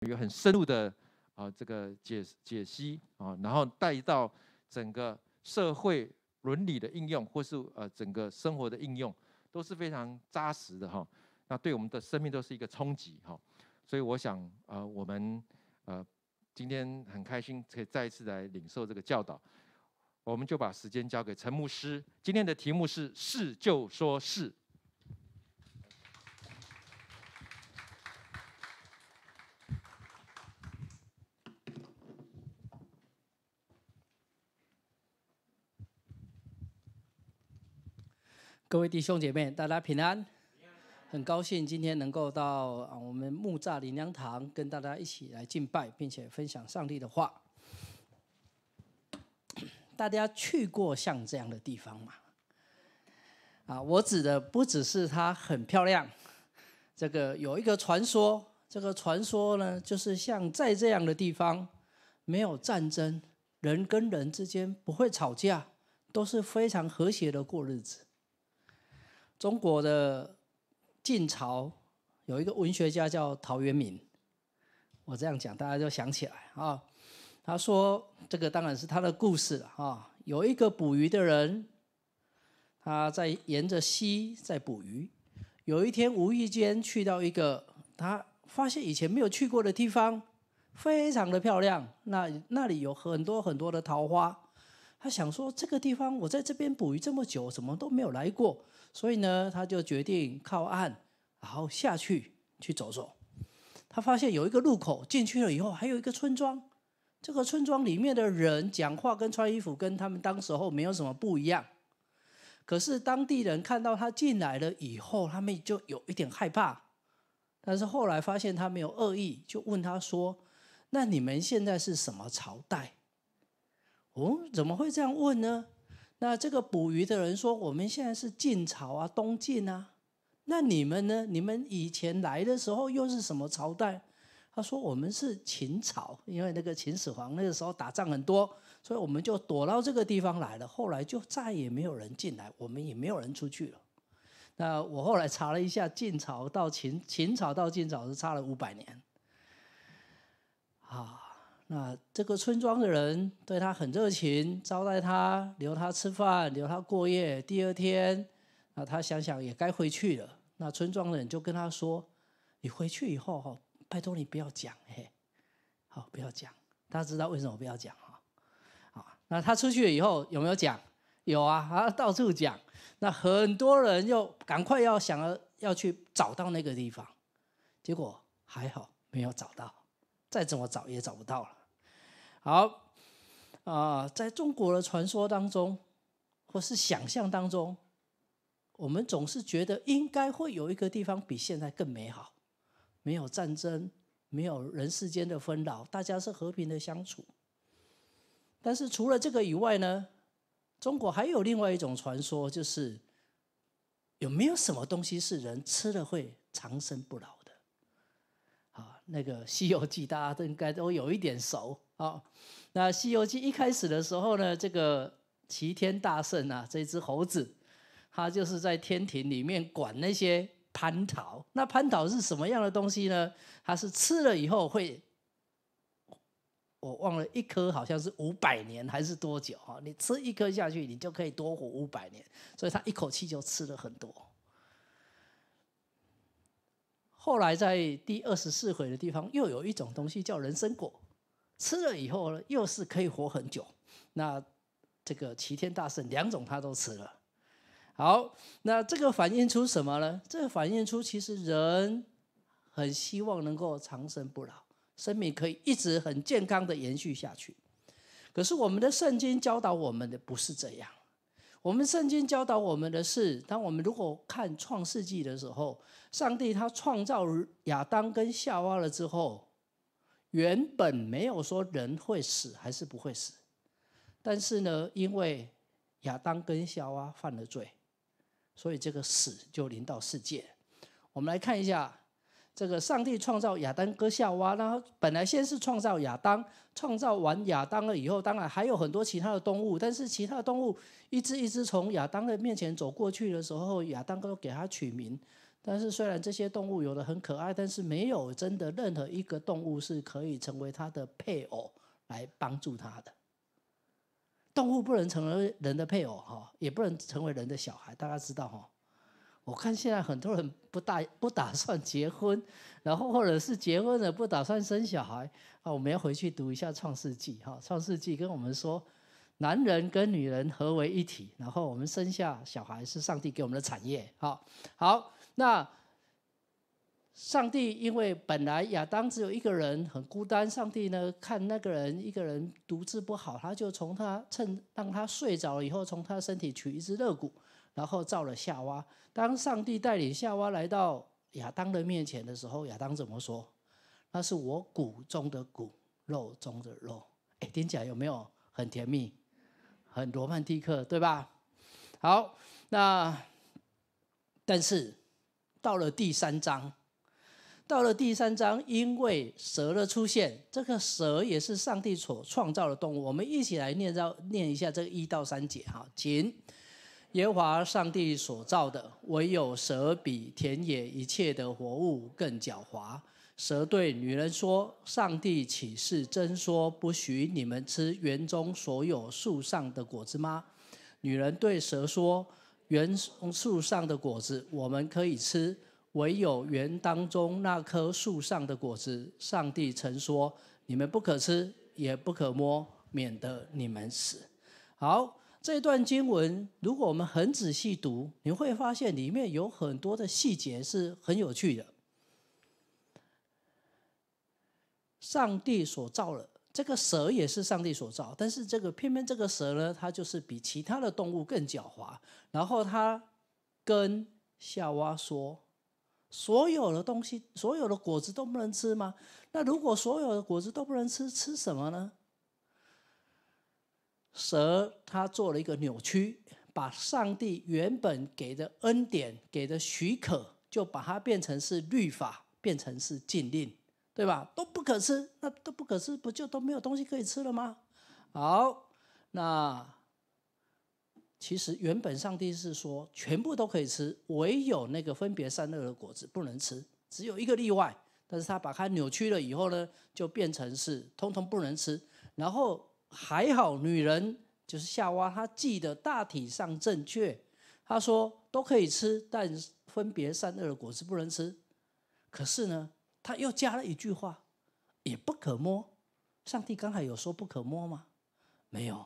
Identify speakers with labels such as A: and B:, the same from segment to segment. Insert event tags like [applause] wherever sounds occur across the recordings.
A: 有很深入的啊，这个解解析啊，然后带到整个社会伦理的应用，或是呃整个生活的应用，都是非常扎实的哈。那对我们的生命都是一个冲击哈。所以我想啊，我们呃今天很开心可以再一次来领受这个教导。我们就把时间交给陈牧师，今天的题目是“是就说是”。
B: 各位弟兄姐妹，大家平安！很高兴今天能够到啊，我们木栅灵粮堂跟大家一起来敬拜，并且分享上帝的话。[coughs] 大家去过像这样的地方吗？啊，我指的不只是它很漂亮。这个有一个传说，这个传说呢，就是像在这样的地方，没有战争，人跟人之间不会吵架，都是非常和谐的过日子。中国的晋朝有一个文学家叫陶渊明，我这样讲大家就想起来啊。他说：“这个当然是他的故事了啊。”有一个捕鱼的人，他在沿着溪在捕鱼。有一天无意间去到一个他发现以前没有去过的地方，非常的漂亮。那那里有很多很多的桃花。他想说这个地方，我在这边捕鱼这么久，怎么都没有来过，所以呢，他就决定靠岸，然后下去去走走。他发现有一个路口，进去了以后还有一个村庄。这个村庄里面的人讲话跟穿衣服跟他们当时候没有什么不一样。可是当地人看到他进来了以后，他们就有一点害怕。但是后来发现他没有恶意，就问他说：“那你们现在是什么朝代？”哦，怎么会这样问呢？那这个捕鱼的人说：“我们现在是晋朝啊，东晋啊。那你们呢？你们以前来的时候又是什么朝代？”他说：“我们是秦朝，因为那个秦始皇那个时候打仗很多，所以我们就躲到这个地方来了。后来就再也没有人进来，我们也没有人出去了。”那我后来查了一下，晋朝到秦，秦朝到晋朝是差了五百年。啊。那这个村庄的人对他很热情，招待他，留他吃饭，留他过夜。第二天，那他想想也该回去了。那村庄的人就跟他说：“你回去以后哈，拜托你不要讲，嘿，好，不要讲。大家知道为什么不要讲哈？啊，那他出去了以后有没有讲？有啊，啊，到处讲。那很多人又赶快要想要去找到那个地方，结果还好没有找到，再怎么找也找不到了。”好，啊，在中国的传说当中，或是想象当中，我们总是觉得应该会有一个地方比现在更美好，没有战争，没有人世间的纷扰，大家是和平的相处。但是除了这个以外呢，中国还有另外一种传说，就是有没有什么东西是人吃了会长生不老？那个《西游记》，大家都应该都有一点熟啊。那《西游记》一开始的时候呢，这个齐天大圣啊，这只猴子，他就是在天庭里面管那些蟠桃。那蟠桃是什么样的东西呢？它是吃了以后会，我忘了一颗好像是五百年还是多久啊？你吃一颗下去，你就可以多活五百年，所以他一口气就吃了很多。后来在第二十四回的地方，又有一种东西叫人参果，吃了以后呢，又是可以活很久。那这个齐天大圣两种他都吃了。好，那这个反映出什么呢？这反映出其实人很希望能够长生不老，生命可以一直很健康的延续下去。可是我们的圣经教导我们的不是这样。我们圣经教导我们的是，当我们如果看创世纪的时候，上帝他创造亚当跟夏娃了之后，原本没有说人会死还是不会死，但是呢，因为亚当跟夏娃犯了罪，所以这个死就临到世界。我们来看一下。这个上帝创造亚当哥夏娃，然后本来先是创造亚当，创造完亚当了以后，当然还有很多其他的动物，但是其他的动物一只一只从亚当的面前走过去的时候，亚当都给它取名。但是虽然这些动物有的很可爱，但是没有真的任何一个动物是可以成为他的配偶来帮助他的。动物不能成为人的配偶哈，也不能成为人的小孩，大家知道哈。我看现在很多人不大 [laughs] 不打算结婚，然后或者是结婚了不打算生小孩啊，我们要回去读一下《创世纪》哈，《创世纪》跟我们说，男人跟女人合为一体，然后我们生下小孩是上帝给我们的产业。好好，那上帝因为本来亚当只有一个人很孤单，上帝呢看那个人一个人独自不好，他就从他趁让他睡着了以后，从他身体取一只肋骨。然后造了夏娃。当上帝带领夏娃来到亚当的面前的时候，亚当怎么说？那是我骨中的骨，肉中的肉。哎，听起来有没有很甜蜜，很罗曼蒂克，对吧？好，那但是到了第三章，到了第三章，因为蛇的出现，这个蛇也是上帝所创造的动物。我们一起来念到念一下这个一到三节哈，请。耶华上帝所造的，唯有蛇比田野一切的活物更狡猾。蛇对女人说：“上帝岂是真说不许你们吃园中所有树上的果子吗？”女人对蛇说：“园树上的果子我们可以吃，唯有园当中那棵树上的果子，上帝曾说你们不可吃，也不可摸，免得你们死。”好。这段经文，如果我们很仔细读，你会发现里面有很多的细节是很有趣的。上帝所造了这个蛇，也是上帝所造，但是这个偏偏这个蛇呢，它就是比其他的动物更狡猾。然后它跟夏娃说：“所有的东西，所有的果子都不能吃吗？那如果所有的果子都不能吃，吃什么呢？”蛇他做了一个扭曲，把上帝原本给的恩典、给的许可，就把它变成是律法，变成是禁令，对吧？都不可吃，那都不可吃，不就都没有东西可以吃了吗？好，那其实原本上帝是说全部都可以吃，唯有那个分别善恶的果子不能吃，只有一个例外。但是他把它扭曲了以后呢，就变成是通通不能吃，然后。还好，女人就是夏娃，她记得大体上正确。她说都可以吃，但分别善恶的果子不能吃。可是呢，她又加了一句话：也不可摸。上帝刚才有说不可摸吗？没有。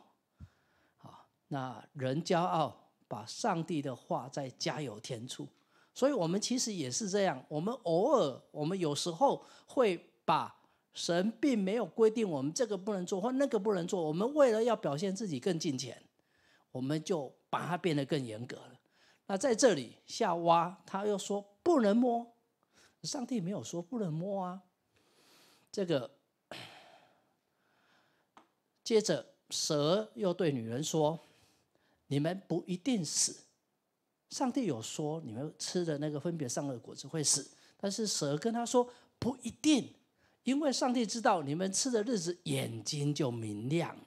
B: 啊，那人骄傲，把上帝的话再加有添醋。所以我们其实也是这样，我们偶尔，我们有时候会把。神并没有规定我们这个不能做或那个不能做，我们为了要表现自己更进前，我们就把它变得更严格了。那在这里夏娃他又说不能摸，上帝没有说不能摸啊。这个接着蛇又对女人说：“你们不一定死，上帝有说你们吃的那个分别善恶果子会死，但是蛇跟他说不一定。”因为上帝知道你们吃的日子，眼睛就明亮了。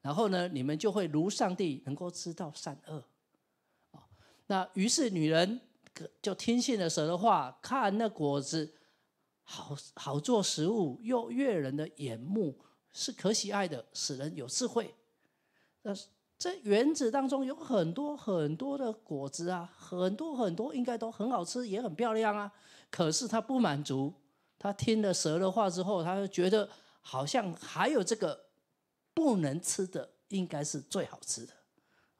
B: 然后呢，你们就会如上帝能够知道善恶。那于是女人就听信了蛇的话，看那果子好好做食物，又悦人的眼目，是可喜爱的，使人有智慧。那这园子当中有很多很多的果子啊，很多很多应该都很好吃，也很漂亮啊。可是她不满足。他听了蛇的话之后，他就觉得好像还有这个不能吃的，应该是最好吃的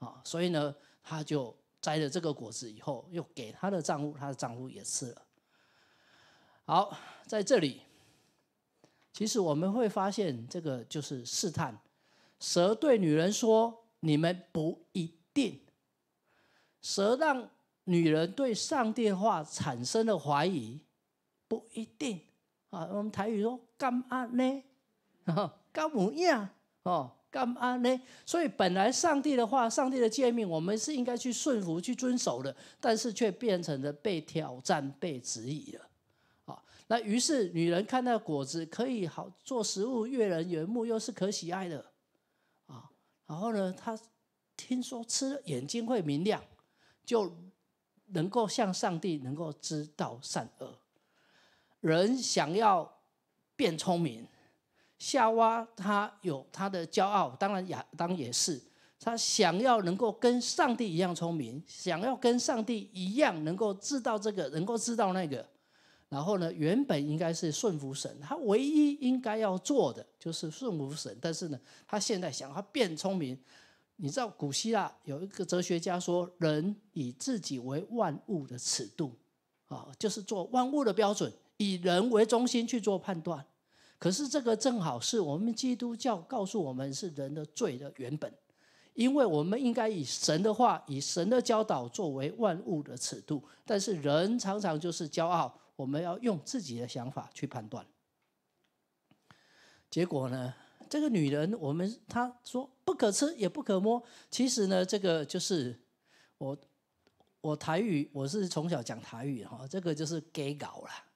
B: 啊，所以呢，他就摘了这个果子，以后又给他的丈夫，他的丈夫也吃了。好，在这里，其实我们会发现，这个就是试探。蛇对女人说：“你们不一定。”蛇让女人对上帝话产生了怀疑，不一定。啊，我们台语说“干阿呢”，哈，[laughs] 干母呀，哦，干阿呢。所以本来上帝的话、上帝的诫命，我们是应该去顺服、去遵守的，但是却变成了被挑战、被质疑了。啊，那于是女人看到果子可以好做食物、悦人眼目，又是可喜爱的啊。然后呢，她听说吃眼睛会明亮，就能够向上帝能够知道善恶。人想要变聪明，夏娃他有他的骄傲，当然亚当也是，他想要能够跟上帝一样聪明，想要跟上帝一样能够知道这个，能够知道那个。然后呢，原本应该是顺服神，他唯一应该要做的就是顺服神。但是呢，他现在想他变聪明。你知道古希腊有一个哲学家说：“人以自己为万物的尺度，啊，就是做万物的标准。”以人为中心去做判断，可是这个正好是我们基督教告诉我们是人的罪的原本，因为我们应该以神的话、以神的教导作为万物的尺度，但是人常常就是骄傲，我们要用自己的想法去判断。结果呢，这个女人，我们她说不可吃也不可摸，其实呢，这个就是我我台语，我是从小讲台语哈，这个就是给搞了。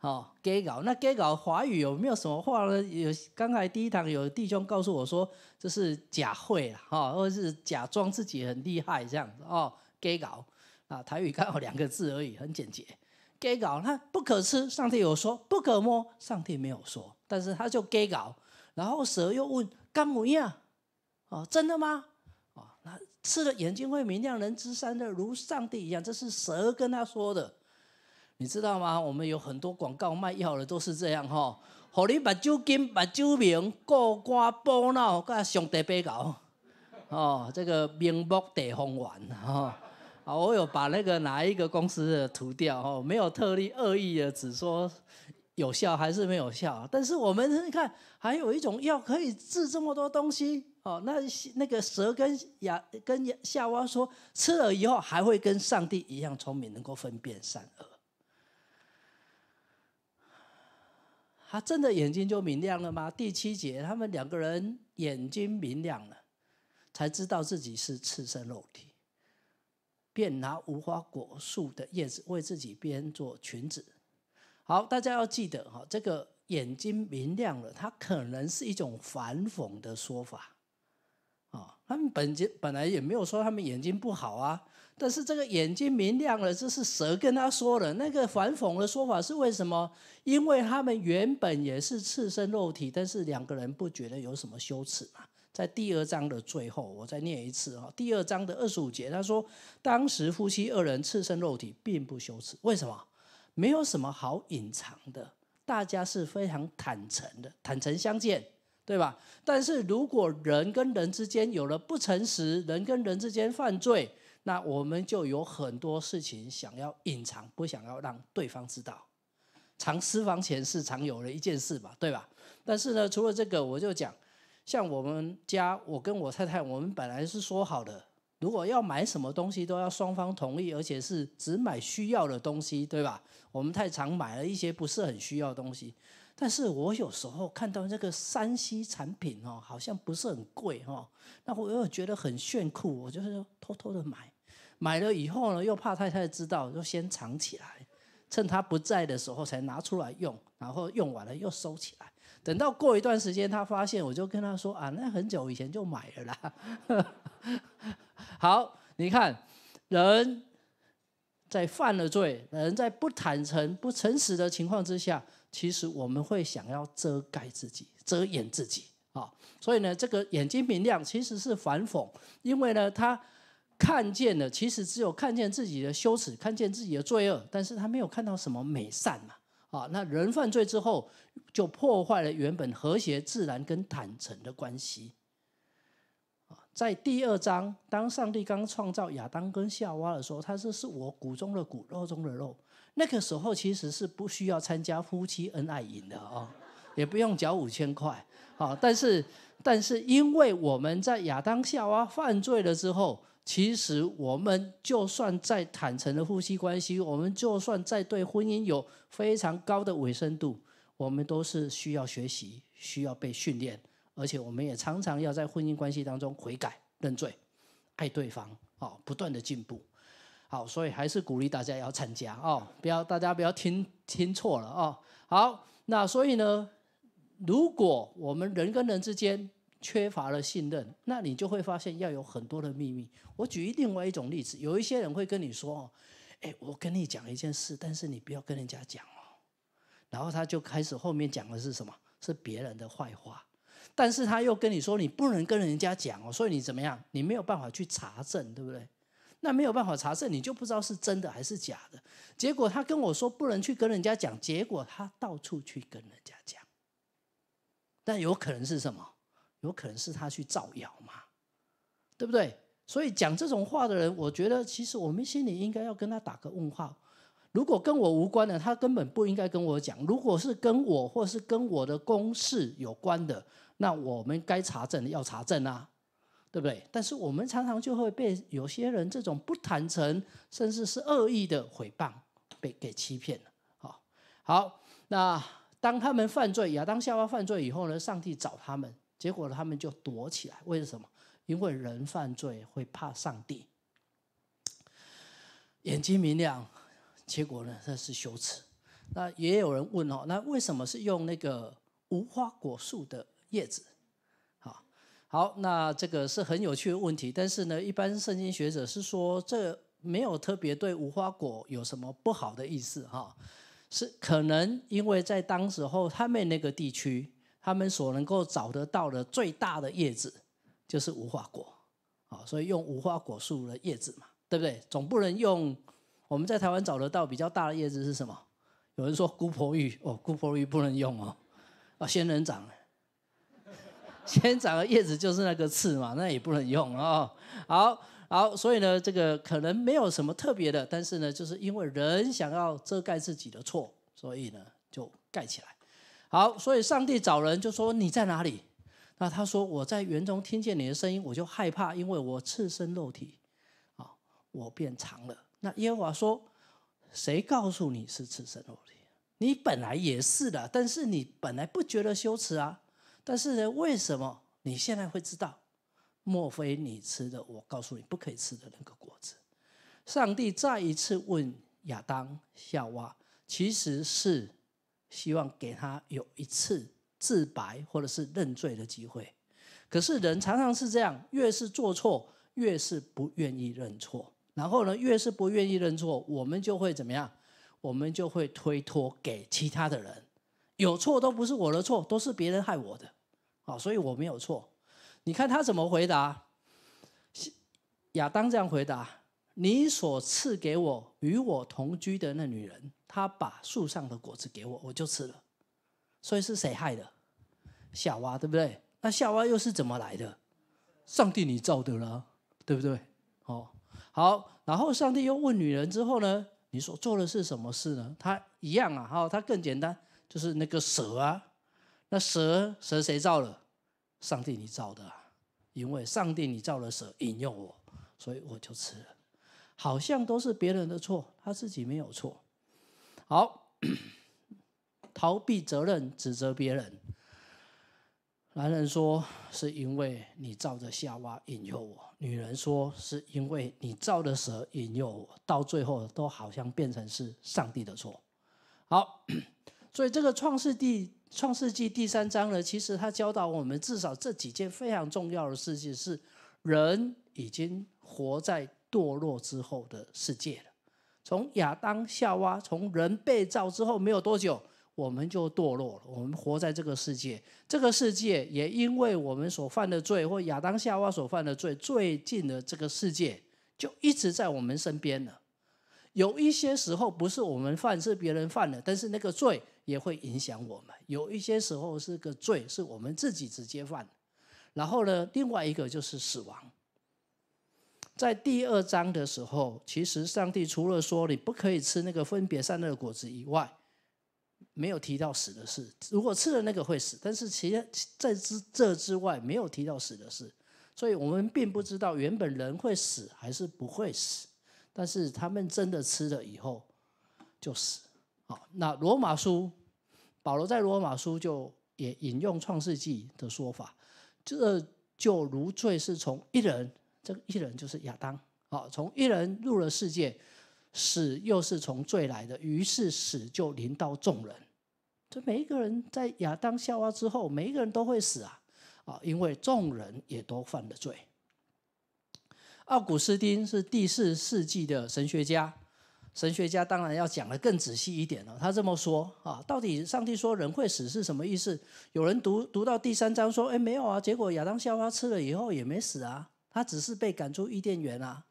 B: 哦，给搞那给搞华语有没有什么话呢？有，刚才第一堂有弟兄告诉我说这是假会啊，哦是假装自己很厉害这样子哦，给搞啊台语刚好两个字而已，很简洁。给搞那不可吃，上帝有说不可摸，上帝没有说，但是他就给搞，然后蛇又问干么呀？哦真的吗？哦那吃了眼睛会明亮，人之三的如上帝一样，这是蛇跟他说的。你知道吗？我们有很多广告卖药的都是这样哈，让你把酒金、把酒明，过光补脑，跟上帝杯告哦。这个明目地方丸哈，我有把那个哪一个公司的涂掉哦，没有特例恶意的，只说有效还是没有效。但是我们看，还有一种药可以治这么多东西哦。那那个蛇跟亚跟亚夏娃说，吃了以后还会跟上帝一样聪明，能够分辨善恶。他真的眼睛就明亮了吗？第七节，他们两个人眼睛明亮了，才知道自己是赤身肉体，便拿无花果树的叶子为自己编做裙子。好，大家要记得哈，这个眼睛明亮了，它可能是一种反讽的说法。啊，他们本就本来也没有说他们眼睛不好啊。但是这个眼睛明亮了，这是蛇跟他说的。那个反讽的说法是为什么？因为他们原本也是赤身肉体，但是两个人不觉得有什么羞耻嘛。在第二章的最后，我再念一次哈，第二章的二十五节，他说当时夫妻二人赤身肉体并不羞耻，为什么？没有什么好隐藏的，大家是非常坦诚的，坦诚相见，对吧？但是如果人跟人之间有了不诚实，人跟人之间犯罪。那我们就有很多事情想要隐藏，不想要让对方知道。藏私房钱是常有的一件事吧，对吧？但是呢，除了这个，我就讲，像我们家，我跟我太太，我们本来是说好的，如果要买什么东西都要双方同意，而且是只买需要的东西，对吧？我们太常买了一些不是很需要的东西。但是我有时候看到这个山西产品哦，好像不是很贵哦，那我又觉得很炫酷，我就是偷偷的买，买了以后呢，又怕太太知道，就先藏起来，趁她不在的时候才拿出来用，然后用完了又收起来，等到过一段时间她发现，我就跟她说啊，那很久以前就买了啦。[laughs] 好，你看人在犯了罪，人在不坦诚、不诚实的情况之下。其实我们会想要遮盖自己、遮掩自己啊，所以呢，这个眼睛明亮其实是反讽，因为呢，他看见了，其实只有看见自己的羞耻、看见自己的罪恶，但是他没有看到什么美善嘛啊。那人犯罪之后，就破坏了原本和谐、自然跟坦诚的关系。在第二章，当上帝刚创造亚当跟夏娃的时候，他是是我骨中的骨、肉中的肉。那个时候其实是不需要参加夫妻恩爱营的啊，也不用缴五千块啊。但是，但是，因为我们在亚当夏娃犯罪了之后，其实我们就算再坦诚的夫妻关系，我们就算再对婚姻有非常高的委生度，我们都是需要学习，需要被训练，而且我们也常常要在婚姻关系当中悔改、认罪、爱对方啊，不断的进步。好，所以还是鼓励大家要参加哦，不要大家不要听听错了哦。好，那所以呢，如果我们人跟人之间缺乏了信任，那你就会发现要有很多的秘密。我举另外一种例子，有一些人会跟你说哦，哎，我跟你讲一件事，但是你不要跟人家讲哦。然后他就开始后面讲的是什么？是别人的坏话，但是他又跟你说你不能跟人家讲哦，所以你怎么样？你没有办法去查证，对不对？那没有办法查证，你就不知道是真的还是假的。结果他跟我说不能去跟人家讲，结果他到处去跟人家讲。但有可能是什么？有可能是他去造谣嘛，对不对？所以讲这种话的人，我觉得其实我们心里应该要跟他打个问号。如果跟我无关的，他根本不应该跟我讲；如果是跟我或是跟我的公事有关的，那我们该查证的要查证啊。对不对？但是我们常常就会被有些人这种不坦诚，甚至是恶意的诽谤，被给欺骗了。好，好，那当他们犯罪，亚当夏娃犯罪以后呢？上帝找他们，结果他们就躲起来。为什么？因为人犯罪会怕上帝，眼睛明亮。结果呢？这是羞耻。那也有人问哦，那为什么是用那个无花果树的叶子？好，那这个是很有趣的问题，但是呢，一般圣经学者是说这没有特别对无花果有什么不好的意思哈，是可能因为在当时候他们那个地区，他们所能够找得到的最大的叶子就是无花果，啊，所以用无花果树的叶子嘛，对不对？总不能用我们在台湾找得到比较大的叶子是什么？有人说姑婆玉哦，姑婆玉不能用哦，啊，仙人掌。先长的叶子就是那个刺嘛，[laughs] 那也不能用啊。好好，所以呢，这个可能没有什么特别的，但是呢，就是因为人想要遮盖自己的错，所以呢就盖起来。好，所以上帝找人就说：“你在哪里？”那他说：“我在园中听见你的声音，我就害怕，因为我赤身肉体啊，我变长了。”那耶和华说：“谁告诉你是赤身肉体？你本来也是的，但是你本来不觉得羞耻啊。”但是呢，为什么你现在会知道？莫非你吃的我告诉你不可以吃的那个果子？上帝再一次问亚当夏娃，其实是希望给他有一次自白或者是认罪的机会。可是人常常是这样，越是做错，越是不愿意认错。然后呢，越是不愿意认错，我们就会怎么样？我们就会推脱给其他的人。有错都不是我的错，都是别人害我的，啊，所以我没有错。你看他怎么回答？亚当这样回答：“你所赐给我与我同居的那女人，她把树上的果子给我，我就吃了。所以是谁害的？夏娃，对不对？那夏娃又是怎么来的？上帝你造的啦，对不对？哦，好，然后上帝又问女人之后呢？你所做的是什么事呢？她一样啊，哈，她更简单。”就是那个蛇啊，那蛇蛇谁造的？上帝你造的，因为上帝你造了蛇引诱我，所以我就吃了。好像都是别人的错，他自己没有错。好，[coughs] 逃避责任，指责别人。男人说是因为你造着夏娃引诱我，女人说是因为你造着蛇引诱我，到最后都好像变成是上帝的错。好。所以，这个创世纪，创世纪第三章呢，其实它教导我们至少这几件非常重要的事情：是人已经活在堕落之后的世界了。从亚当夏娃，从人被造之后没有多久，我们就堕落了。我们活在这个世界，这个世界也因为我们所犯的罪，或亚当夏娃所犯的罪，最近的这个世界就一直在我们身边了。有一些时候不是我们犯，是别人犯的，但是那个罪也会影响我们。有一些时候是个罪，是我们自己直接犯。然后呢，另外一个就是死亡。在第二章的时候，其实上帝除了说你不可以吃那个分别善恶果子以外，没有提到死的事。如果吃了那个会死，但是其实在之这之外没有提到死的事，所以我们并不知道原本人会死还是不会死。但是他们真的吃了以后就死。好，那罗马书，保罗在罗马书就也引用创世纪的说法，这就如罪是从一人，这个一人就是亚当。好，从一人入了世界，死又是从罪来的，于是死就临到众人。这每一个人在亚当夏娃之后，每一个人都会死啊！啊，因为众人也都犯了罪。奥古斯丁是第四世纪的神学家，神学家当然要讲的更仔细一点了。他这么说啊，到底上帝说人会死是什么意思？有人读读到第三章说，哎，没有啊，结果亚当夏娃吃了以后也没死啊，他只是被赶出伊甸园啊。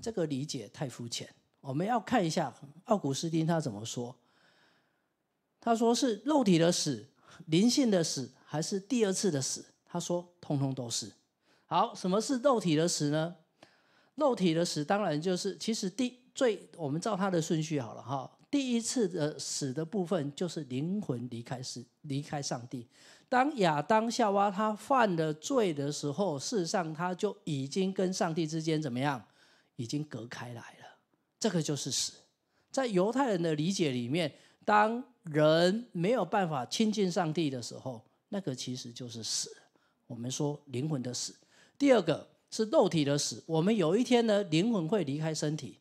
B: 这个理解太肤浅，我们要看一下奥古斯丁他怎么说。他说是肉体的死、灵性的死，还是第二次的死？他说通通都是。好，什么是肉体的死呢？肉体的死当然就是，其实第最我们照它的顺序好了哈。第一次的死的部分就是灵魂离开死，离开上帝。当亚当夏娃他犯了罪的时候，事实上他就已经跟上帝之间怎么样，已经隔开来了。这个就是死。在犹太人的理解里面，当人没有办法亲近上帝的时候，那个其实就是死。我们说灵魂的死。第二个是肉体的死，我们有一天呢，灵魂会离开身体。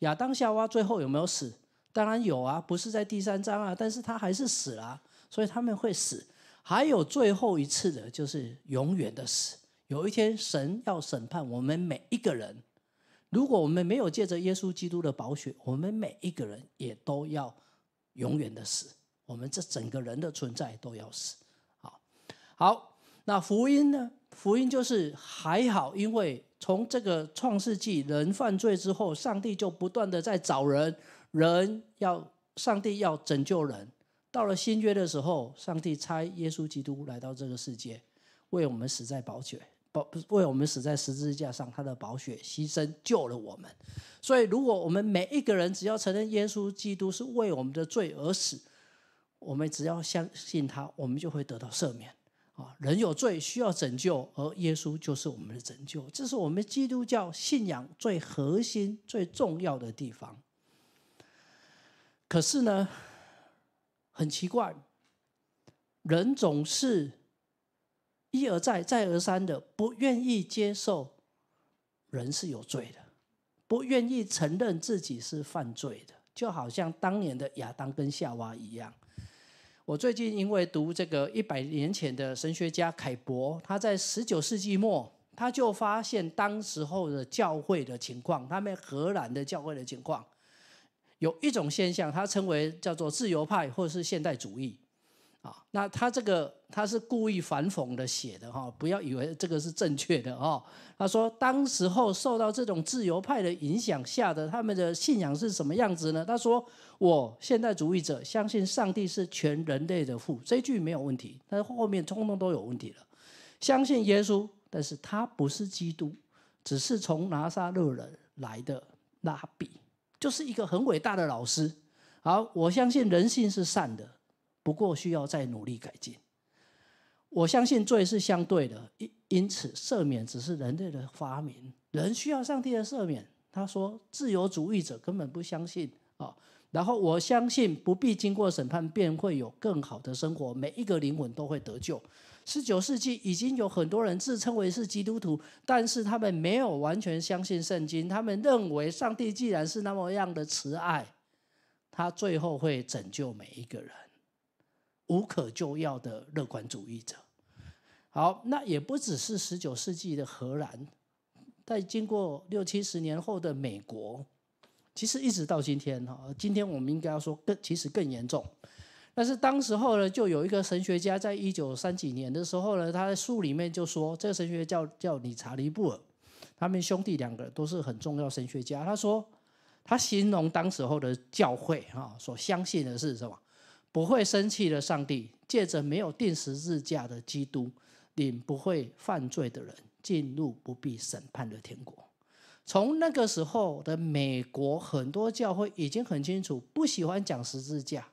B: 亚当夏娃最后有没有死？当然有啊，不是在第三章啊，但是他还是死了，所以他们会死。还有最后一次的就是永远的死，有一天神要审判我们每一个人，如果我们没有借着耶稣基督的宝血，我们每一个人也都要永远的死，我们这整个人的存在都要死。好，好。那福音呢？福音就是还好，因为从这个创世纪人犯罪之后，上帝就不断的在找人，人要上帝要拯救人。到了新约的时候，上帝差耶稣基督来到这个世界，为我们死在宝血，宝不是为我们死在十字架上，他的宝血牺牲救了我们。所以，如果我们每一个人只要承认耶稣基督是为我们的罪而死，我们只要相信他，我们就会得到赦免。啊，人有罪，需要拯救，而耶稣就是我们的拯救，这是我们基督教信仰最核心、最重要的地方。可是呢，很奇怪，人总是一而再、再而三的不愿意接受人是有罪的，不愿意承认自己是犯罪的，就好像当年的亚当跟夏娃一样。我最近因为读这个一百年前的神学家凯伯，他在十九世纪末，他就发现当时候的教会的情况，他们荷兰的教会的情况，有一种现象，他称为叫做自由派或是现代主义。啊，那他这个他是故意反讽的写的哈，不要以为这个是正确的哦。他说当时候受到这种自由派的影响下的他们的信仰是什么样子呢？他说，我现代主义者相信上帝是全人类的父，这句没有问题，但是后面通通都有问题了。相信耶稣，但是他不是基督，只是从拿撒勒人来的拉比，就是一个很伟大的老师。好，我相信人性是善的。不过需要再努力改进。我相信罪是相对的，因因此赦免只是人类的发明。人需要上帝的赦免。他说，自由主义者根本不相信啊。然后我相信不必经过审判便会有更好的生活，每一个灵魂都会得救。十九世纪已经有很多人自称为是基督徒，但是他们没有完全相信圣经。他们认为上帝既然是那么样的慈爱，他最后会拯救每一个人。无可救药的乐观主义者。好，那也不只是十九世纪的荷兰，在经过六七十年后的美国，其实一直到今天哈，今天我们应该要说更，其实更严重。但是当时候呢，就有一个神学家，在一九三几年的时候呢，他在书里面就说，这个神学叫叫理查尼布尔，他们兄弟两个都是很重要神学家。他说，他形容当时候的教会哈，所相信的是什么？不会生气的上帝，借着没有定十字架的基督，领不会犯罪的人进入不必审判的天国。从那个时候的美国，很多教会已经很清楚，不喜欢讲十字架，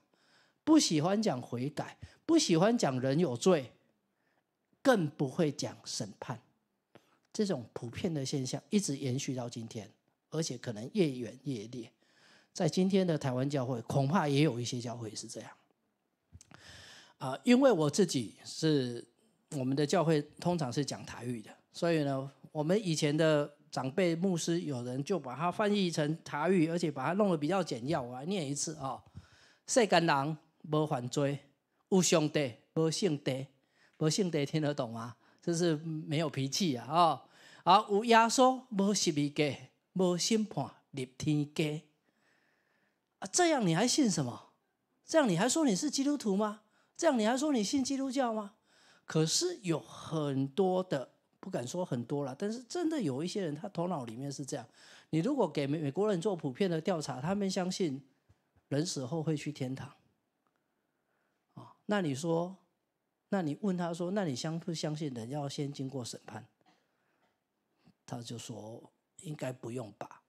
B: 不喜欢讲悔改，不喜欢讲人有罪，更不会讲审判。这种普遍的现象一直延续到今天，而且可能越演越烈。在今天的台湾教会，恐怕也有一些教会是这样。啊，因为我自己是我们的教会，通常是讲台语的，所以呢，我们以前的长辈牧师有人就把它翻译成台语，而且把它弄得比较简要。我来念一次啊：世间人无犯罪，无上帝，无性德，无性德听得懂吗？就是没有脾气啊！啊，有耶稣，无识别，给，无审判立天家。啊，这样你还信什么？这样你还说你是基督徒吗？这样你还说你信基督教吗？可是有很多的，不敢说很多了，但是真的有一些人，他头脑里面是这样。你如果给美美国人做普遍的调查，他们相信人死后会去天堂啊。那你说，那你问他说，那你相不相信人要先经过审判？他就说应该不用吧。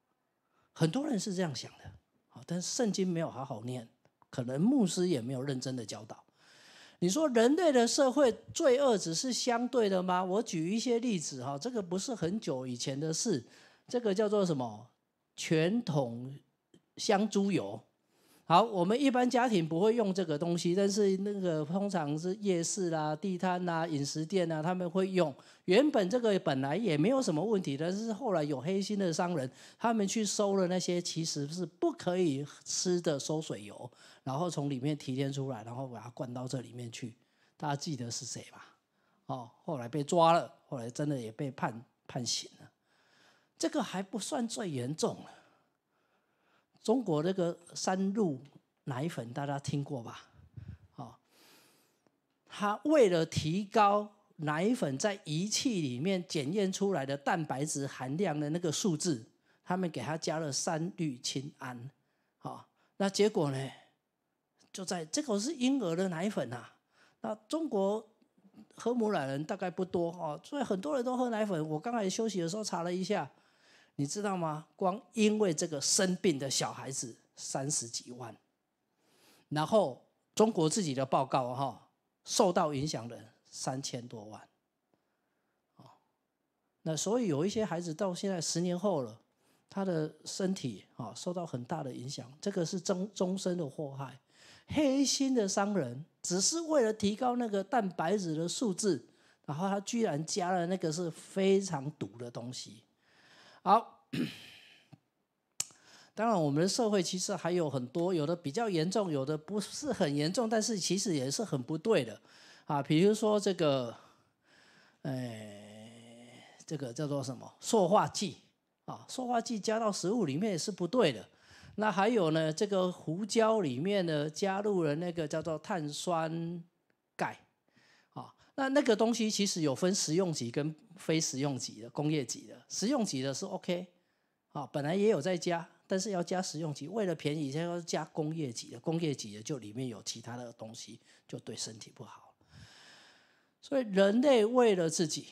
B: 很多人是这样想的，啊，但是圣经没有好好念，可能牧师也没有认真的教导。你说人类的社会罪恶只是相对的吗？我举一些例子哈，这个不是很久以前的事，这个叫做什么？全桶香猪油。好，我们一般家庭不会用这个东西，但是那个通常是夜市啦、地摊啊、饮食店啊，他们会用。原本这个本来也没有什么问题，但是后来有黑心的商人，他们去收了那些其实是不可以吃的收水油。然后从里面提炼出来，然后把它灌到这里面去，大家记得是谁吧？哦，后来被抓了，后来真的也被判判刑了。这个还不算最严重的，中国那个三鹿奶粉大家听过吧？哦，他为了提高奶粉在仪器里面检验出来的蛋白质含量的那个数字，他们给他加了三氯氰胺。好，那结果呢？就在这口是婴儿的奶粉啊！那中国喝母奶人大概不多哦，所以很多人都喝奶粉。我刚才休息的时候查了一下，你知道吗？光因为这个生病的小孩子三十几万，然后中国自己的报告哈，受到影响的人三千多万哦，那所以有一些孩子到现在十年后了，他的身体啊受到很大的影响，这个是终终身的祸害。黑心的商人只是为了提高那个蛋白质的数字，然后他居然加了那个是非常毒的东西。好，[clears throat] 当然我们的社会其实还有很多，有的比较严重，有的不是很严重，但是其实也是很不对的啊。比如说这个，哎，这个叫做什么？塑化剂啊，塑化剂加到食物里面也是不对的。那还有呢？这个胡椒里面呢加入了那个叫做碳酸钙啊。那那个东西其实有分食用级跟非食用级的，工业级的。食用级的是 OK 啊，本来也有在加，但是要加食用级，为了便宜在要加工业级的。工业级的就里面有其他的东西，就对身体不好。所以人类为了自己，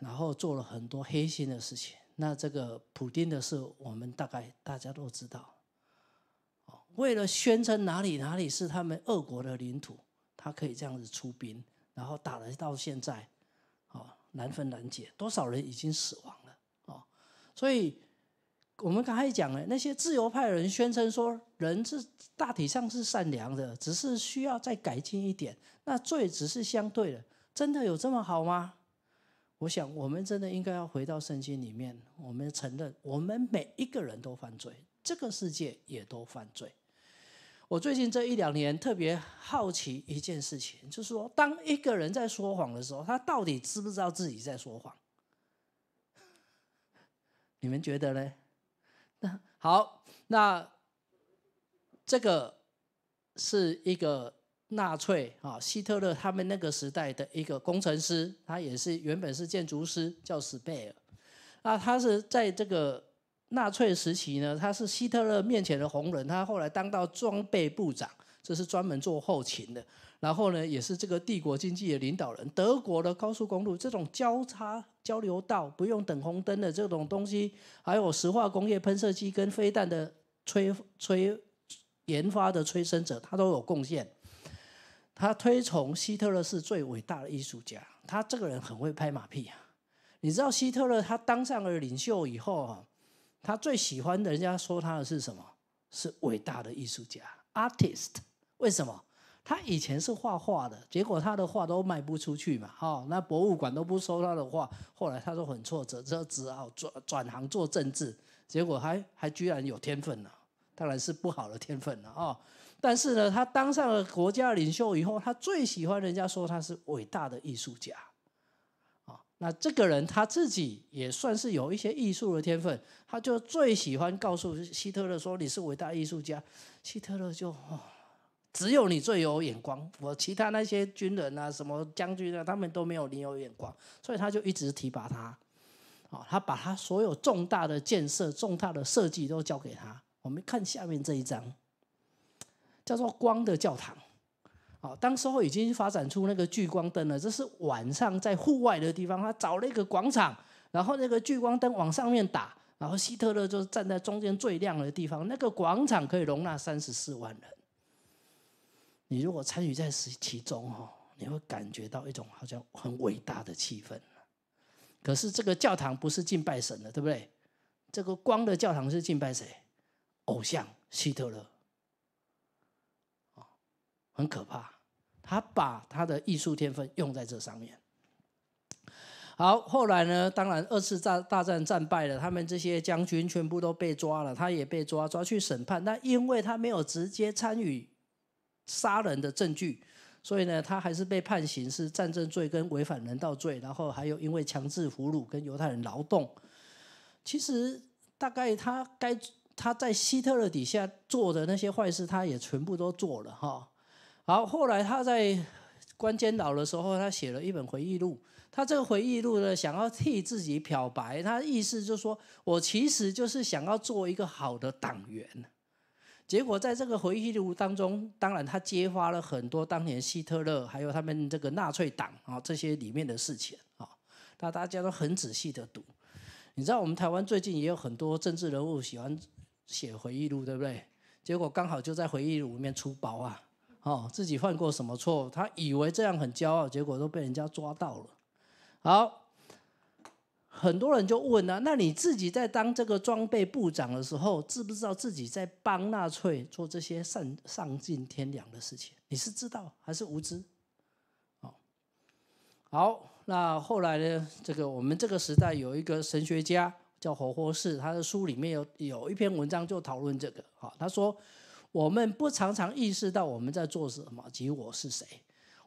B: 然后做了很多黑心的事情。那这个普丁的事，我们大概大家都知道。为了宣称哪里哪里是他们恶国的领土，他可以这样子出兵，然后打了到现在，哦，难分难解，多少人已经死亡了，哦，所以我们刚才讲了，那些自由派人宣称说，人是大体上是善良的，只是需要再改进一点，那罪只是相对的，真的有这么好吗？我想我们真的应该要回到圣经里面，我们承认我们每一个人都犯罪，这个世界也都犯罪。我最近这一两年特别好奇一件事情，就是说，当一个人在说谎的时候，他到底知不知道自己在说谎？你们觉得呢？那好，那这个是一个纳粹啊，希特勒他们那个时代的一个工程师，他也是原本是建筑师，叫史贝尔。那他是在这个。纳粹时期呢，他是希特勒面前的红人，他后来当到装备部长，这是专门做后勤的。然后呢，也是这个帝国经济的领导人。德国的高速公路这种交叉交流道不用等红灯的这种东西，还有石化工业喷射机跟飞弹的催催研发的催生者，他都有贡献。他推崇希特勒是最伟大的艺术家。他这个人很会拍马屁啊。你知道希特勒他当上了领袖以后啊。他最喜欢的人家说他的是什么？是伟大的艺术家，artist。为什么？他以前是画画的，结果他的画都卖不出去嘛，哈，那博物馆都不收他的画。后来他都很挫折，这只好转转行做政治，结果还还居然有天分呢，当然是不好的天分了啊。但是呢，他当上了国家领袖以后，他最喜欢人家说他是伟大的艺术家。那这个人他自己也算是有一些艺术的天分，他就最喜欢告诉希特勒说：“你是伟大艺术家。”希特勒就只有你最有眼光，我其他那些军人啊、什么将军啊，他们都没有你有眼光，所以他就一直提拔他。哦，他把他所有重大的建设、重大的设计都交给他。我们看下面这一张，叫做“光的教堂”。哦，当时候已经发展出那个聚光灯了，这是晚上在户外的地方，他找了一个广场，然后那个聚光灯往上面打，然后希特勒就站在中间最亮的地方。那个广场可以容纳三十四万人，你如果参与在其中哦，你会感觉到一种好像很伟大的气氛。可是这个教堂不是敬拜神的，对不对？这个光的教堂是敬拜谁？偶像希特勒。很可怕，他把他的艺术天分用在这上面。好，后来呢？当然，二次大大战战败了，他们这些将军全部都被抓了，他也被抓，抓去审判。但因为他没有直接参与杀人的证据，所以呢，他还是被判刑，是战争罪跟违反人道罪，然后还有因为强制俘虏跟犹太人劳动。其实大概他该他在希特勒底下做的那些坏事，他也全部都做了哈。好，后来他在关监牢的时候，他写了一本回忆录。他这个回忆录呢，想要替自己漂白。他意思就是说，我其实就是想要做一个好的党员。结果在这个回忆录当中，当然他揭发了很多当年希特勒还有他们这个纳粹党啊这些里面的事情啊。那大家都很仔细的读。你知道我们台湾最近也有很多政治人物喜欢写回忆录，对不对？结果刚好就在回忆录里面出包啊。哦，自己犯过什么错？他以为这样很骄傲，结果都被人家抓到了。好，很多人就问啊，那你自己在当这个装备部长的时候，知不知道自己在帮纳粹做这些丧丧尽天良的事情？你是知道还是无知？哦，好，那后来呢？这个我们这个时代有一个神学家叫活活士，他的书里面有有一篇文章就讨论这个。好，他说。我们不常常意识到我们在做什么及我是谁。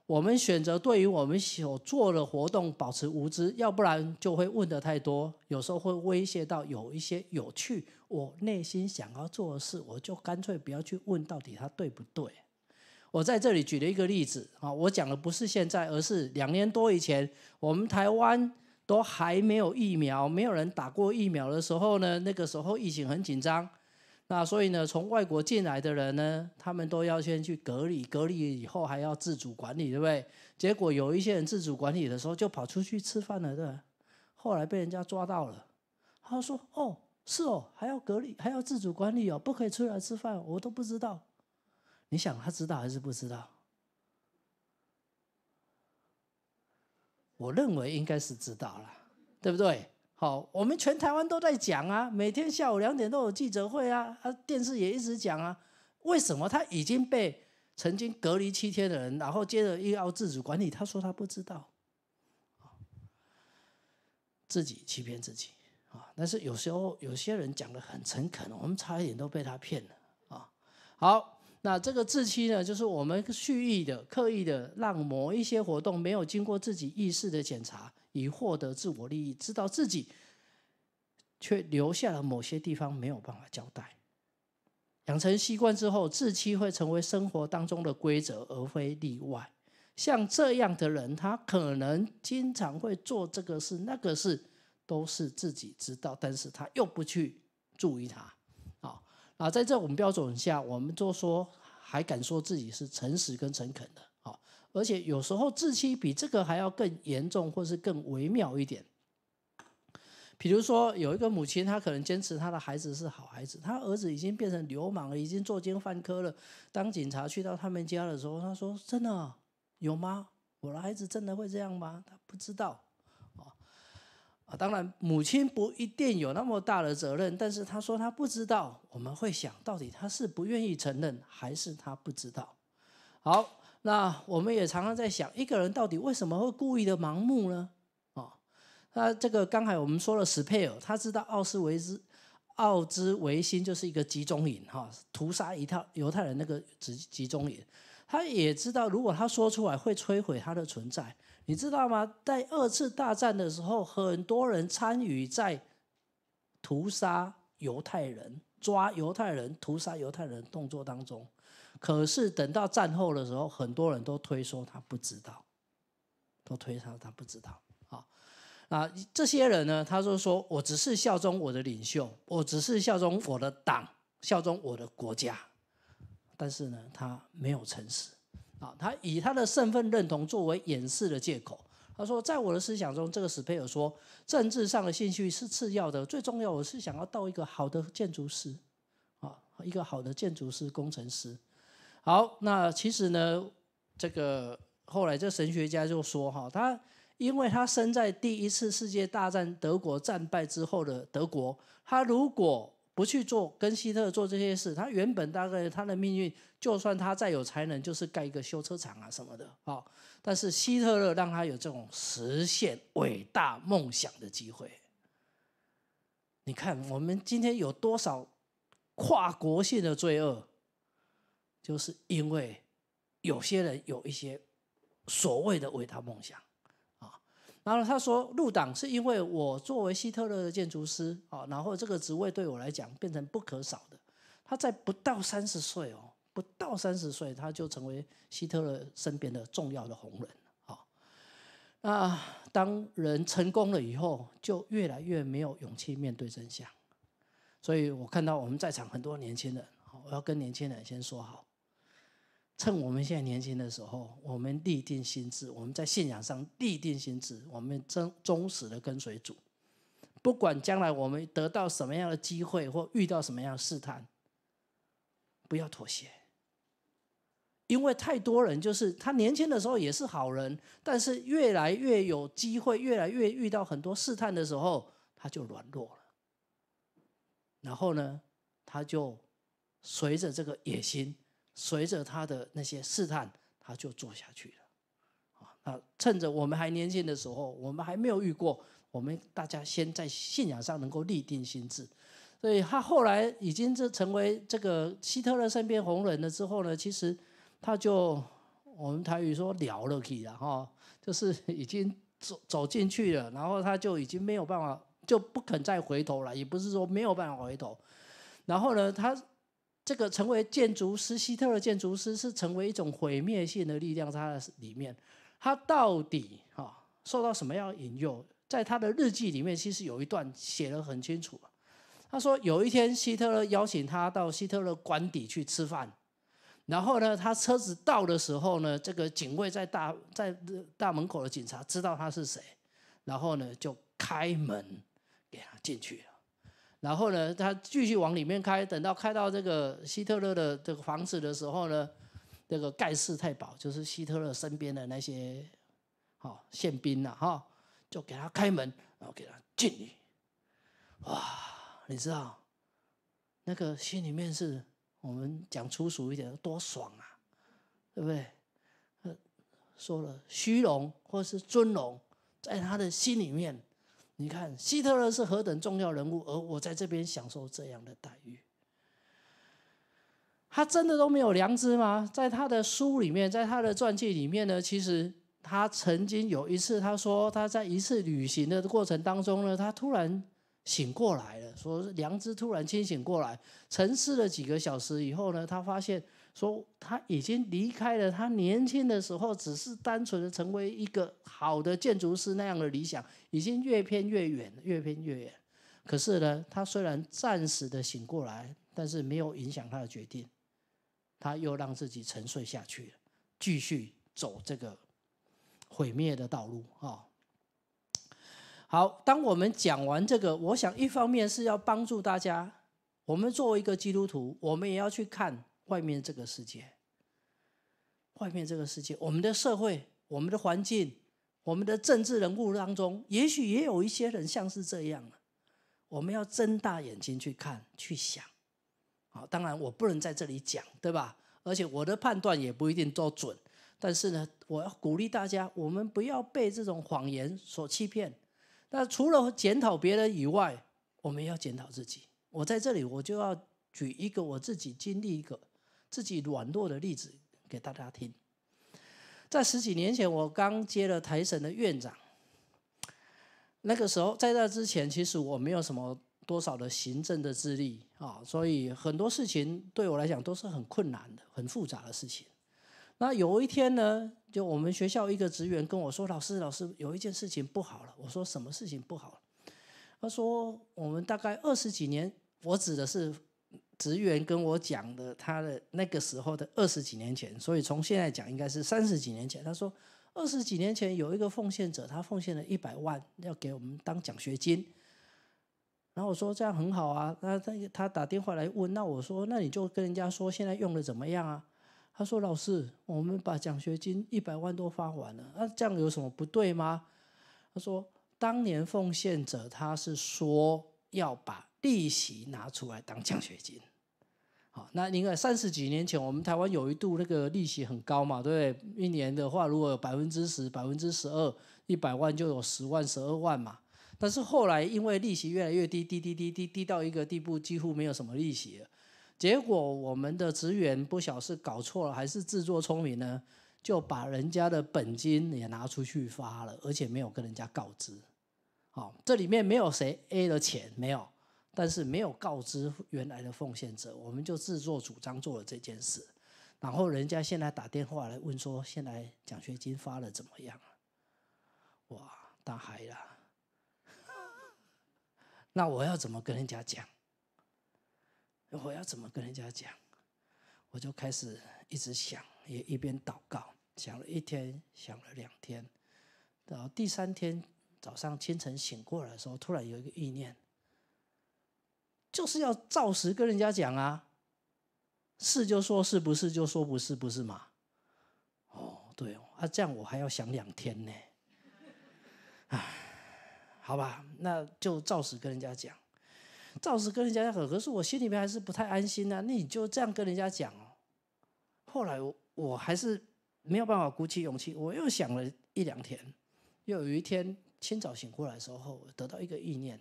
B: 我们选择对于我们所做的活动保持无知，要不然就会问的太多。有时候会威胁到有一些有趣我内心想要做的事，我就干脆不要去问到底它对不对。我在这里举了一个例子啊，我讲的不是现在，而是两年多以前，我们台湾都还没有疫苗，没有人打过疫苗的时候呢。那个时候疫情很紧张。那所以呢，从外国进来的人呢，他们都要先去隔离，隔离以后还要自主管理，对不对？结果有一些人自主管理的时候，就跑出去吃饭了，对后来被人家抓到了，他说：“哦，是哦，还要隔离，还要自主管理哦，不可以出来吃饭，我都不知道。”你想他知道还是不知道？我认为应该是知道了，对不对？好，我们全台湾都在讲啊，每天下午两点都有记者会啊，啊，电视也一直讲啊，为什么他已经被曾经隔离七天的人，然后接着又要自主管理，他说他不知道，自己欺骗自己啊，但是有时候有些人讲的很诚恳，我们差一点都被他骗了啊。好，那这个自欺呢，就是我们蓄意的、刻意的，让某一些活动没有经过自己意识的检查。以获得自我利益，知道自己，却留下了某些地方没有办法交代。养成习惯之后，自欺会成为生活当中的规则，而非例外。像这样的人，他可能经常会做这个事、那个事，都是自己知道，但是他又不去注意他。啊啊，在这种标准下，我们就说，还敢说自己是诚实跟诚恳的？而且有时候自欺比这个还要更严重，或是更微妙一点。比如说，有一个母亲，她可能坚持她的孩子是好孩子，她儿子已经变成流氓了，已经作奸犯科了。当警察去到他们家的时候，他说：“真的有吗？我的孩子真的会这样吗？”他不知道。啊，当然，母亲不一定有那么大的责任，但是他说他不知道，我们会想到底他是不愿意承认，还是他不知道？好。那我们也常常在想，一个人到底为什么会故意的盲目呢？哦，那这个刚才我们说了，史佩尔他知道奥斯维兹、奥兹维辛就是一个集中营，哈，屠杀一套犹太人那个集集中营，他也知道，如果他说出来，会摧毁他的存在，你知道吗？在二次大战的时候，很多人参与在屠杀犹太人、抓犹太人、屠杀犹太人动作当中。可是等到战后的时候，很多人都推说他不知道，都推说他不知道。啊啊，这些人呢，他就说我只是效忠我的领袖，我只是效忠我的党，效忠我的国家。但是呢，他没有诚实。啊，他以他的身份认同作为掩饰的借口。他说，在我的思想中，这个史佩尔说，政治上的兴趣是次要的，最重要我是想要到一个好的建筑师，啊，一个好的建筑师、工程师。好，那其实呢，这个后来这神学家就说哈，他因为他生在第一次世界大战德国战败之后的德国，他如果不去做跟希特做这些事，他原本大概他的命运，就算他再有才能，就是盖一个修车厂啊什么的。好，但是希特勒让他有这种实现伟大梦想的机会。你看，我们今天有多少跨国性的罪恶？就是因为有些人有一些所谓的伟大梦想啊，然后他说入党是因为我作为希特勒的建筑师啊，然后这个职位对我来讲变成不可少的。他在不到三十岁哦，不到三十岁他就成为希特勒身边的重要的红人啊。那当人成功了以后，就越来越没有勇气面对真相。所以我看到我们在场很多年轻人，我要跟年轻人先说好。趁我们现在年轻的时候，我们立定心智，我们在信仰上立定心智，我们忠忠实的跟随主，不管将来我们得到什么样的机会或遇到什么样的试探，不要妥协。因为太多人就是他年轻的时候也是好人，但是越来越有机会，越来越遇到很多试探的时候，他就软弱了，然后呢，他就随着这个野心。随着他的那些试探，他就做下去了。啊，趁着我们还年轻的时候，我们还没有遇过，我们大家先在信仰上能够立定心智。所以他后来已经是成为这个希特勒身边红人了之后呢，其实他就我们台语说了了去了哈，[laughs] 就是已经走走进去了，然后他就已经没有办法，就不肯再回头了。也不是说没有办法回头，然后呢，他。这个成为建筑师希特勒建筑师是成为一种毁灭性的力量。在他的里面，他到底哈受到什么样引诱？在他的日记里面，其实有一段写的很清楚。他说有一天希特勒邀请他到希特勒官邸去吃饭，然后呢，他车子到的时候呢，这个警卫在大在大门口的警察知道他是谁，然后呢就开门给他进去了。然后呢，他继续往里面开，等到开到这个希特勒的这个房子的时候呢，这个盖世太保就是希特勒身边的那些好宪兵呐，哈，就给他开门，然后给他进去。哇，你知道，那个心里面是，我们讲粗俗一点，多爽啊，对不对？说了虚荣或是尊荣，在他的心里面。你看，希特勒是何等重要人物，而我在这边享受这样的待遇，他真的都没有良知吗？在他的书里面，在他的传记里面呢，其实他曾经有一次，他说他在一次旅行的过程当中呢，他突然醒过来了，说良知突然清醒过来，沉思了几个小时以后呢，他发现。说他已经离开了。他年轻的时候，只是单纯的成为一个好的建筑师那样的理想，已经越偏越远，越偏越远。可是呢，他虽然暂时的醒过来，但是没有影响他的决定。他又让自己沉睡下去，继续走这个毁灭的道路啊！好，当我们讲完这个，我想一方面是要帮助大家，我们作为一个基督徒，我们也要去看。外面这个世界，外面这个世界，我们的社会、我们的环境、我们的政治人物当中，也许也有一些人像是这样。我们要睁大眼睛去看、去想。好，当然我不能在这里讲，对吧？而且我的判断也不一定都准。但是呢，我要鼓励大家，我们不要被这种谎言所欺骗。那除了检讨别人以外，我们要检讨自己。我在这里，我就要举一个我自己经历一个。自己软弱的例子给大家听。在十几年前，我刚接了台省的院长。那个时候，在那之前，其实我没有什么多少的行政的资历啊，所以很多事情对我来讲都是很困难的、很复杂的事情。那有一天呢，就我们学校一个职员跟我说：“老师，老师，有一件事情不好了。”我说：“什么事情不好？”他说：“我们大概二十几年，我指的是。”职员跟我讲的，他的那个时候的二十几年前，所以从现在讲应该是三十几年前。他说二十几年前有一个奉献者，他奉献了一百万要给我们当奖学金。然后我说这样很好啊。那他他打电话来问，那我说那你就跟人家说现在用的怎么样啊？他说老师，我们把奖学金一百万都发完了，那这样有什么不对吗？他说当年奉献者他是说要把。利息拿出来当奖学金，好，那你看三十几年前，我们台湾有一度那个利息很高嘛，对不对？一年的话，如果有百分之十、百分之十二，一百万就有十万、十二万嘛。但是后来因为利息越来越低，低低低低低到一个地步，几乎没有什么利息。了。结果我们的职员不晓是搞错了，还是自作聪明呢，就把人家的本金也拿出去发了，而且没有跟人家告知。好，这里面没有谁 A 了钱，没有。但是没有告知原来的奉献者，我们就自作主张做了这件事，然后人家现在打电话来问说：“现在奖学金发了怎么样？”哇，大海啦！[laughs] 那我要怎么跟人家讲？我要怎么跟人家讲？我就开始一直想，也一边祷告，想了一天，想了两天，到第三天早上清晨醒过来的时候，突然有一个意念。就是要照实跟人家讲啊，是就说是不是就说不是不是嘛，哦对哦啊这样我还要想两天呢，唉，好吧那就照实跟人家讲，照实跟人家讲可是我心里面还是不太安心啊那你就这样跟人家讲哦，后来我我还是没有办法鼓起勇气，我又想了一两天，又有一天清早醒过来的时候得到一个意念。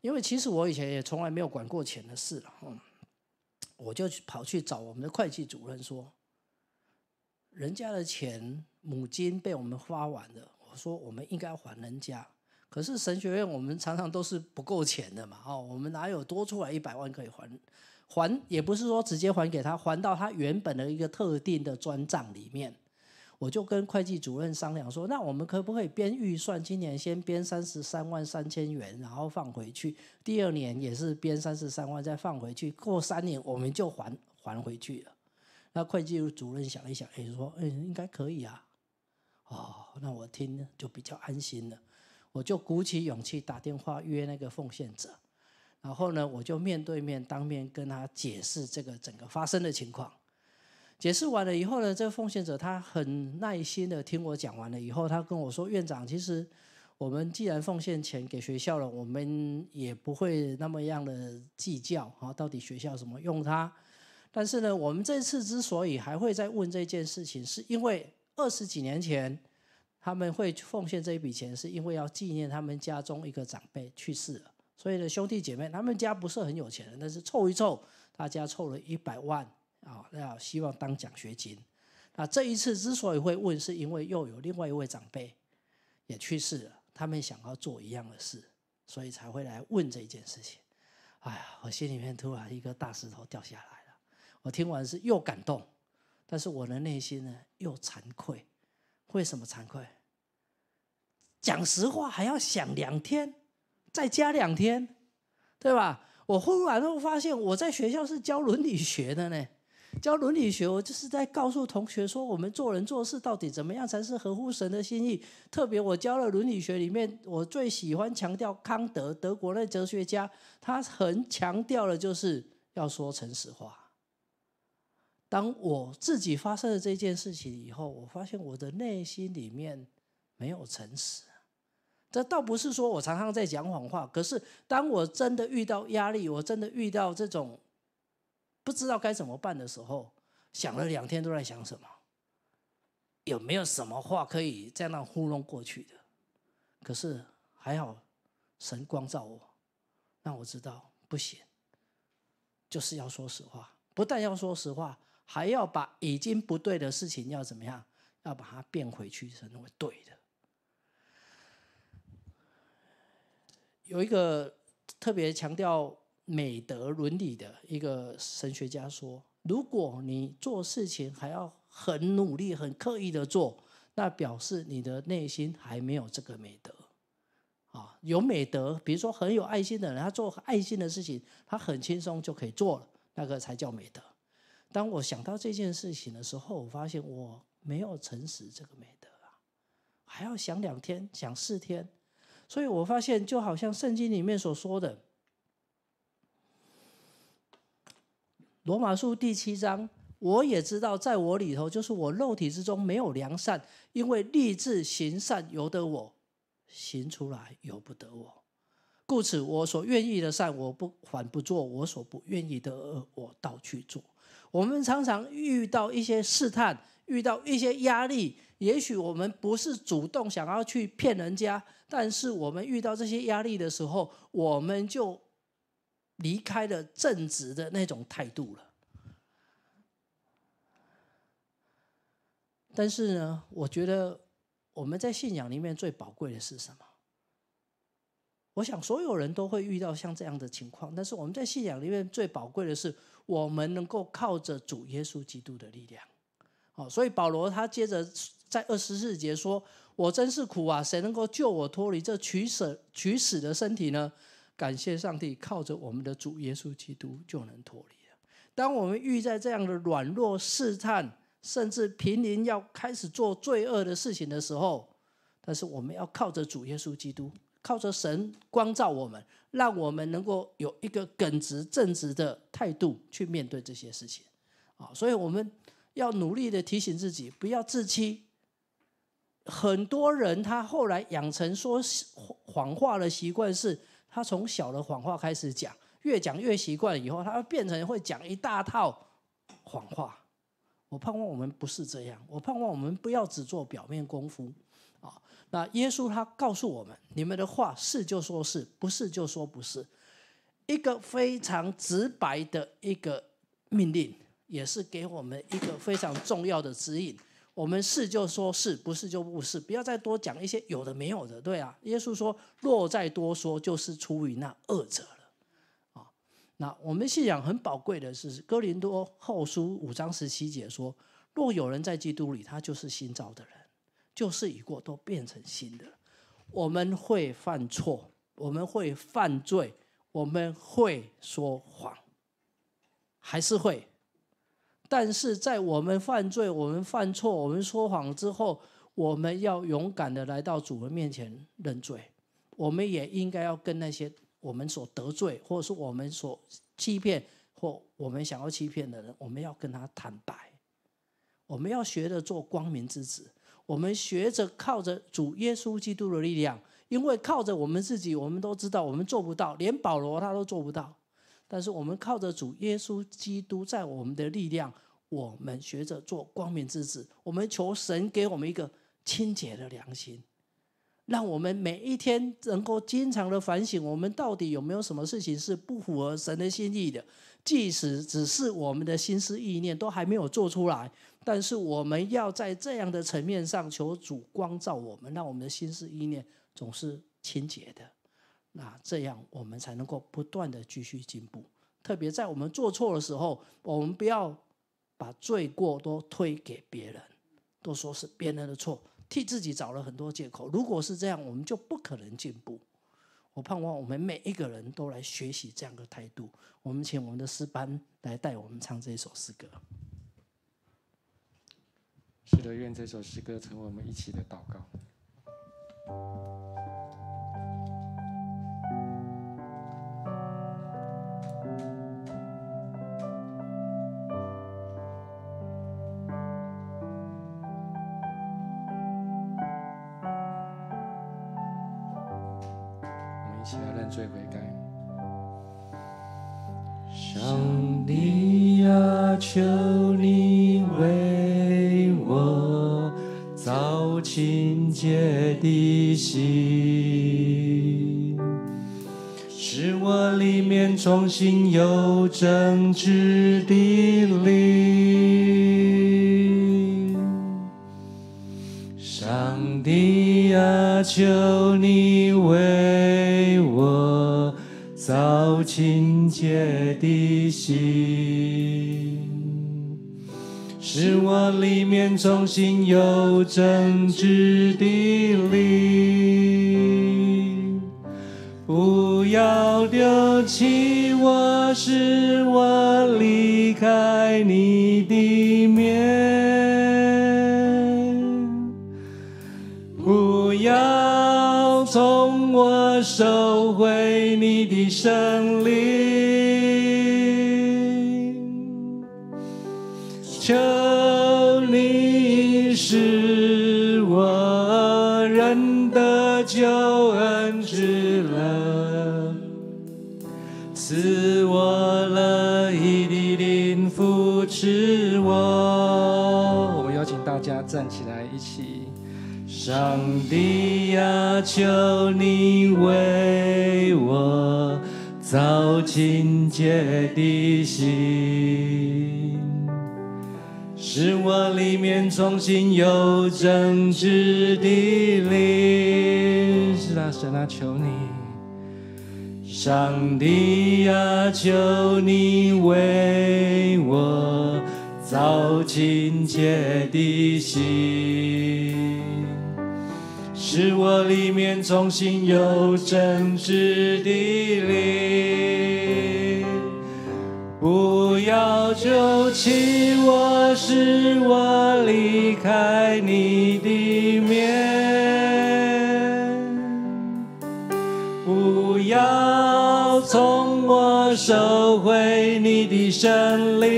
B: 因为其实我以前也从来没有管过钱的事，嗯，我就去跑去找我们的会计主任说，人家的钱母金被我们花完了，我说我们应该还人家。可是神学院我们常常都是不够钱的嘛，哦，我们哪有多出来一百万可以还？还也不是说直接还给他，还到他原本的一个特定的专账里面。我就跟会计主任商量说，那我们可不可以编预算，今年先编三十三万三千元，然后放回去，第二年也是编三十三万再放回去，过三年我们就还还回去了。那会计主任想一想，也说，嗯，应该可以啊。哦，那我听了就比较安心了。我就鼓起勇气打电话约那个奉献者，然后呢，我就面对面当面跟他解释这个整个发生的情况。解释完了以后呢，这个奉献者他很耐心的听我讲完了以后，他跟我说：“院长，其实我们既然奉献钱给学校了，我们也不会那么样的计较啊，到底学校怎么用它。但是呢，我们这次之所以还会再问这件事情，是因为二十几年前他们会奉献这一笔钱，是因为要纪念他们家中一个长辈去世了。所以呢，兄弟姐妹他们家不是很有钱，但是凑一凑，大家凑了一百万。”啊，要希望当奖学金。那这一次之所以会问，是因为又有另外一位长辈也去世了，他们想要做一样的事，所以才会来问这一件事情。哎呀，我心里面突然一个大石头掉下来了。我听完是又感动，但是我的内心呢又惭愧。为什么惭愧？讲实话还要想两天，再加两天，对吧？我忽然又发现我在学校是教伦理学的呢。教伦理学，我就是在告诉同学说，我们做人做事到底怎么样才是合乎神的心意。特别我教了伦理学里面，我最喜欢强调康德德国的哲学家，他很强调的，就是要说诚实话。当我自己发生了这件事情以后，我发现我的内心里面没有诚实。这倒不是说我常常在讲谎话，可是当我真的遇到压力，我真的遇到这种。不知道该怎么办的时候，想了两天都在想什么，有没有什么话可以在那糊弄过去的？可是还好，神光照我，让我知道不行，就是要说实话，不但要说实话，还要把已经不对的事情要怎么样，要把它变回去成为对的。有一个特别强调。美德伦理的一个神学家说：“如果你做事情还要很努力、很刻意的做，那表示你的内心还没有这个美德。啊，有美德，比如说很有爱心的人，他做爱心的事情，他很轻松就可以做了，那个才叫美德。当我想到这件事情的时候，我发现我没有诚实这个美德啊，还要想两天、想四天，所以我发现，就好像圣经里面所说的。”罗马书第七章，我也知道，在我里头就是我肉体之中没有良善，因为立志行善由得我，行出来由不得我，故此我所愿意的善我不反不做，我所不愿意的恶我倒去做。我们常常遇到一些试探，遇到一些压力，也许我们不是主动想要去骗人家，但是我们遇到这些压力的时候，我们就。离开了正直的那种态度了。但是呢，我觉得我们在信仰里面最宝贵的是什么？我想所有人都会遇到像这样的情况。但是我们在信仰里面最宝贵的是，我们能够靠着主耶稣基督的力量。哦，所以保罗他接着在二十四节说：“我真是苦啊！谁能够救我脱离这取舍取死的身体呢？”感谢上帝，靠着我们的主耶稣基督就能脱离了。当我们遇在这样的软弱试探，甚至濒临要开始做罪恶的事情的时候，但是我们要靠着主耶稣基督，靠着神光照我们，让我们能够有一个耿直正直的态度去面对这些事情啊！所以我们要努力的提醒自己，不要自欺。很多人他后来养成说谎话的习惯是。他从小的谎话开始讲，越讲越习惯，以后他变成会讲一大套谎话。我盼望我们不是这样，我盼望我们不要只做表面功夫啊。那耶稣他告诉我们：你们的话是就说是不是就说不是，一个非常直白的一个命令，也是给我们一个非常重要的指引。我们是就说是不是就不是，不要再多讲一些有的没有的，对啊。耶稣说，若再多说，就是出于那恶者了。啊，那我们信仰很宝贵的是，哥林多后书五章十七节说，若有人在基督里，他就是新造的人，旧事已过，都变成新的。我们会犯错，我们会犯罪，我们会说谎，还是会？但是在我们犯罪、我们犯错、我们说谎之后，我们要勇敢的来到主的面前认罪。我们也应该要跟那些我们所得罪，或者是我们所欺骗，或我们想要欺骗的人，我们要跟他坦白。我们要学着做光明之子，我们学着靠着主耶稣基督的力量，因为靠着我们自己，我们都知道我们做不到，连保罗他都做不到。但是我们靠着主耶稣基督在我们的力量，我们学着做光明之子。我们求神给我们一个清洁的良心，让我们每一天能够经常的反省，我们到底有没有什么事情是不符合神的心意的？即使只是我们的心思意念都还没有做出来，但是我们要在这样的层面上求主光照我们，让我们的心思意念总是清洁的。那这样我们才能够不断的继续进步。特别在我们做错的时候，我们不要把罪过都推给别人，都说是别人的错，替自己找了很多借口。如果是这样，我们就不可能进步。我盼望我们每一个人都来学习这样的态度。我们请我们的诗班来带我们唱这首诗歌。
A: 是的，愿这首诗歌成为我们一起的祷告。重新有真挚的理，上帝啊，求你为我造清洁的心，使我里面重新有真挚的力。不要丢弃。那是我离开你的面，不要从我收回你的生上帝呀，求你为我造清洁的心，使我里面重新有真挚的灵。是啊，神啊，求你。上帝呀，求你为我造清洁的心。使我里面重新有真挚的灵，不要丢弃我，使我离开你的面，不要从我收回你的神灵。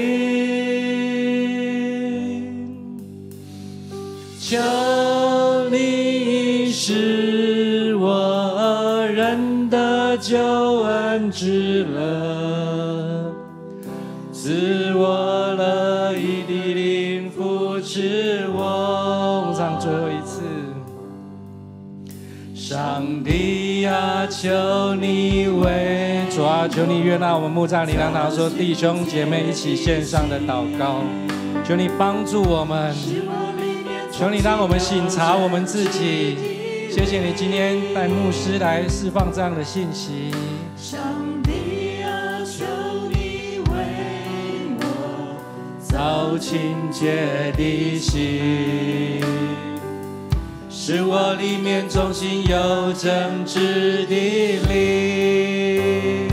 A: 求。是我人的救恩之乐，是我乐意的灵扶持我蒙上最后一次。上帝啊，求你为主啊，求你悦纳我们墓葬里，让他说弟兄姐妹一起献上的祷告，求你帮助我们，求你让我们省察我们自己。谢谢你今天带牧师来释放这样的信息，上帝啊，求你为我造清洁的心，使我里面重新有正直的灵，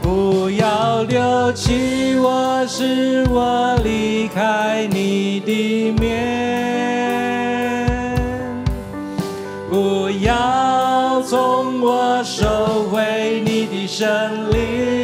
A: 不要丢弃我，使我离开你的面。送我收回你的生命。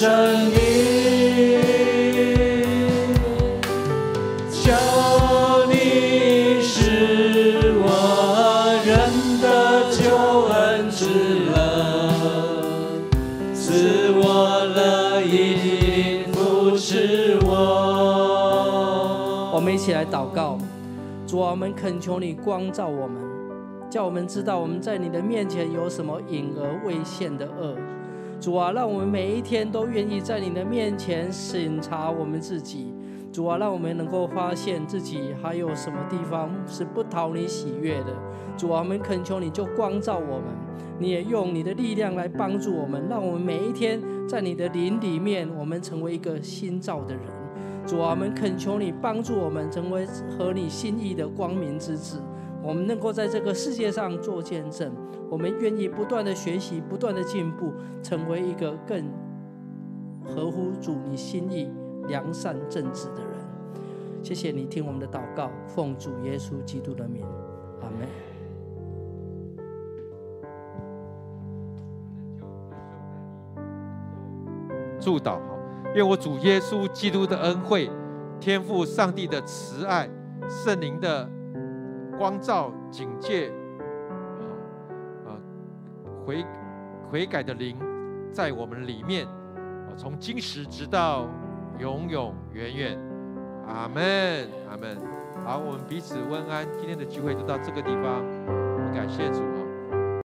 A: 声音，求你施我人的救恩之乐，赐我乐意扶持我。我们一起来祷告，
B: 主啊，我们恳求你光照我们，叫我们知道我们在你的面前有什么隐而未现的恶。主啊，让我们每一天都愿意在你的面前审查我们自己。主啊，让我们能够发现自己还有什么地方是不讨你喜悦的。主啊，我们恳求你，就光照我们，你也用你的力量来帮助我们，让我们每一天在你的灵里面，我们成为一个新造的人。主啊，我们恳求你帮助我们成为和你心意的光明之子。我们能够在这个世界上做见证，我们愿意不断的学习，不断的进步，成为一个更合乎主你心意、良善正直的人。谢谢你听我们的祷告，奉主耶稣基督的名，阿门。
A: 祝祷好，愿我主耶稣基督的恩惠、天赋上帝的慈爱、圣灵的。光照警戒，啊啊，悔悔改的灵在我们里面，啊，从今时直到永永远远，阿门，阿门。好，我们彼此问安，今天的聚会就到这个地方，感谢主啊。